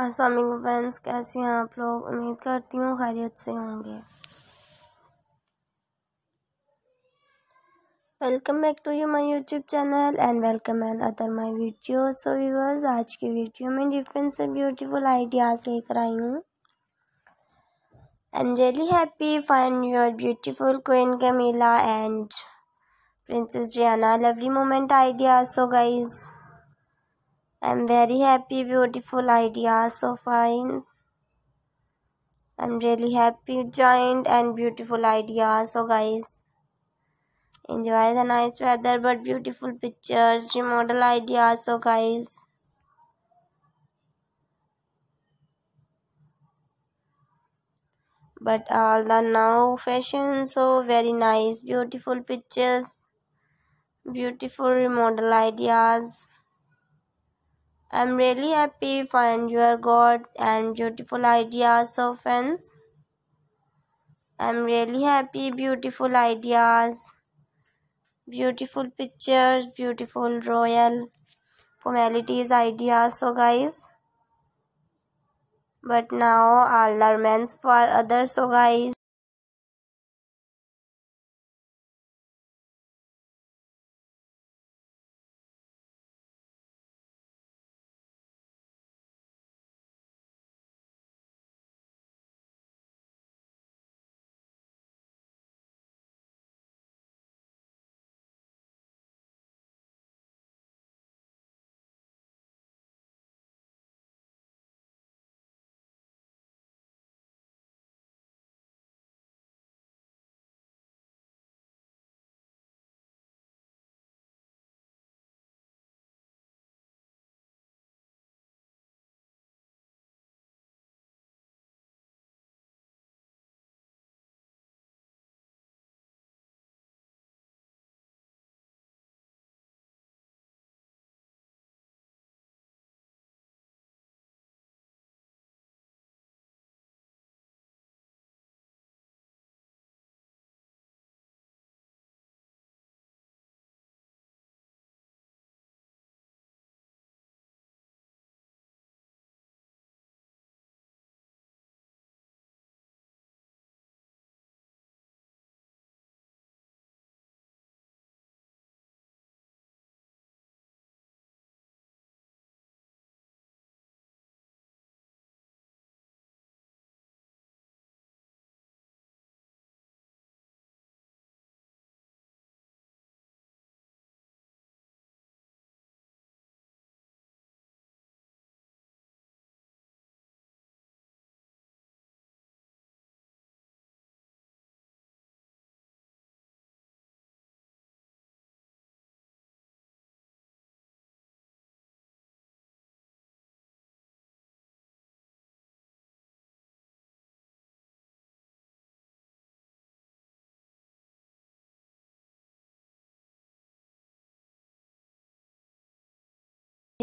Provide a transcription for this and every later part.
Aslam friends कैसे हैं आप लोग उम्मीद करती हूँ खैरियत से होंगे welcome back to you my YouTube channel and welcome and other my video so viewers आज की वीडियो में डिफरेंट से ब्यूटीफुल आइडियाज़ लेकर आई हूँ and am really happy find your beautiful queen Camila and princess Giana lovely moment ideas so guys I'm very happy, beautiful idea, so fine. I'm really happy, giant and beautiful idea. So guys, enjoy the nice weather but beautiful pictures, remodel idea. So guys. But all the now fashion so very nice, beautiful pictures, beautiful remodel ideas. I'm really happy find your God and beautiful ideas so friends. I'm really happy beautiful ideas, beautiful pictures, beautiful royal formalities ideas. So guys, but now I'll learn for others. So guys.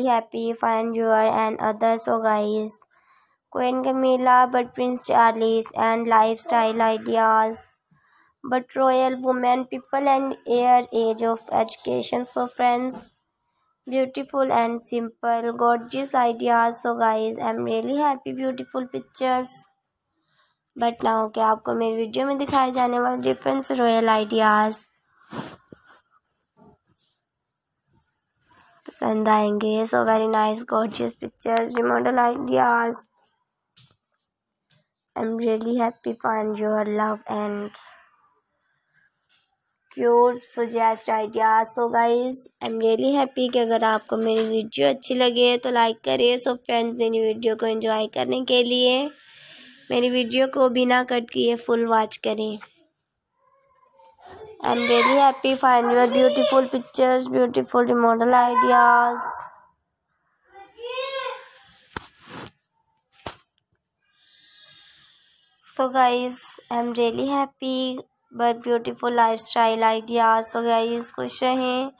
happy, find joy, and other so guys. Queen Camilla, but Prince Charles and lifestyle ideas. But royal women, people, and air age of education. So friends, beautiful and simple, gorgeous ideas. So guys, I'm really happy, beautiful pictures. But ना हो okay, आपको मेरी video में दिखाए जाने वाले difference Royal ideas. and the engage so very nice gorgeous pictures ideas I am really happy find your love and cute suggest idea so guys I am really happy कि अगर आपको मेरी वीडियो अच्छी लगे तो लाइक करिए so friends मेरी video को एंजॉय करने के लिए मेरी वीडियो को बिना कट किए फुल वॉच करें I'm really happy. Find your beautiful pictures, beautiful remodel ideas. So guys, I'm really happy but beautiful lifestyle ideas. So guys, खुश रहें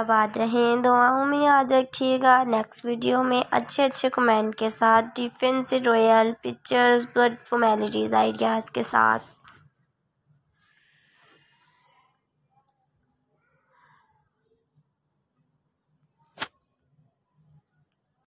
आबाद रहें दुआओं में याद रखिएगा नेक्स्ट वीडियो में अच्छे अच्छे कमेंट के साथ defence royal pictures but formalities ideas के साथ